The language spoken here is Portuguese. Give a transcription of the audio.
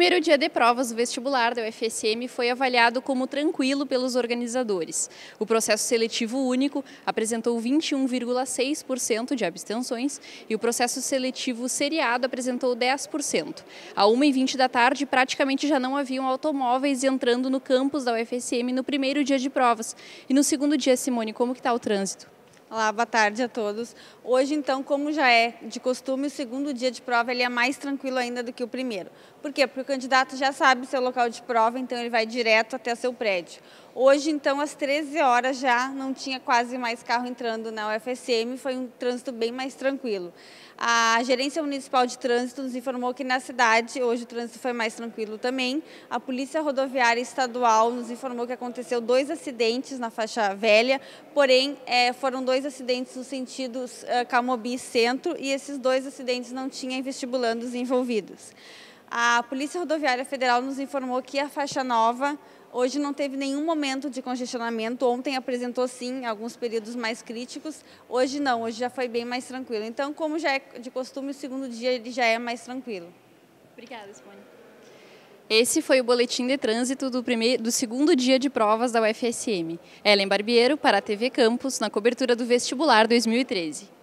primeiro dia de provas do vestibular da UFSM foi avaliado como tranquilo pelos organizadores. O processo seletivo único apresentou 21,6% de abstenções e o processo seletivo seriado apresentou 10%. A 1h20 da tarde, praticamente já não haviam automóveis entrando no campus da UFSM no primeiro dia de provas. E no segundo dia, Simone, como que está o trânsito? Olá, boa tarde a todos. Hoje, então, como já é de costume, o segundo dia de prova ele é mais tranquilo ainda do que o primeiro. Por quê? Porque o candidato já sabe seu local de prova, então ele vai direto até seu prédio. Hoje, então, às 13 horas já não tinha quase mais carro entrando na UFSM, foi um trânsito bem mais tranquilo. A Gerência Municipal de Trânsito nos informou que na cidade hoje o trânsito foi mais tranquilo também. A Polícia Rodoviária Estadual nos informou que aconteceu dois acidentes na faixa velha, porém é, foram dois acidentes no sentido é, Camobi Centro e esses dois acidentes não tinham vestibulandos envolvidos. A Polícia Rodoviária Federal nos informou que a faixa nova hoje não teve nenhum momento de congestionamento. Ontem apresentou sim alguns períodos mais críticos. Hoje não, hoje já foi bem mais tranquilo. Então, como já é de costume, o segundo dia ele já é mais tranquilo. Obrigada, Simone. Esse foi o boletim de trânsito do primeiro, do segundo dia de provas da UFSM. Ellen Barbiero para a TV Campus na cobertura do vestibular 2013.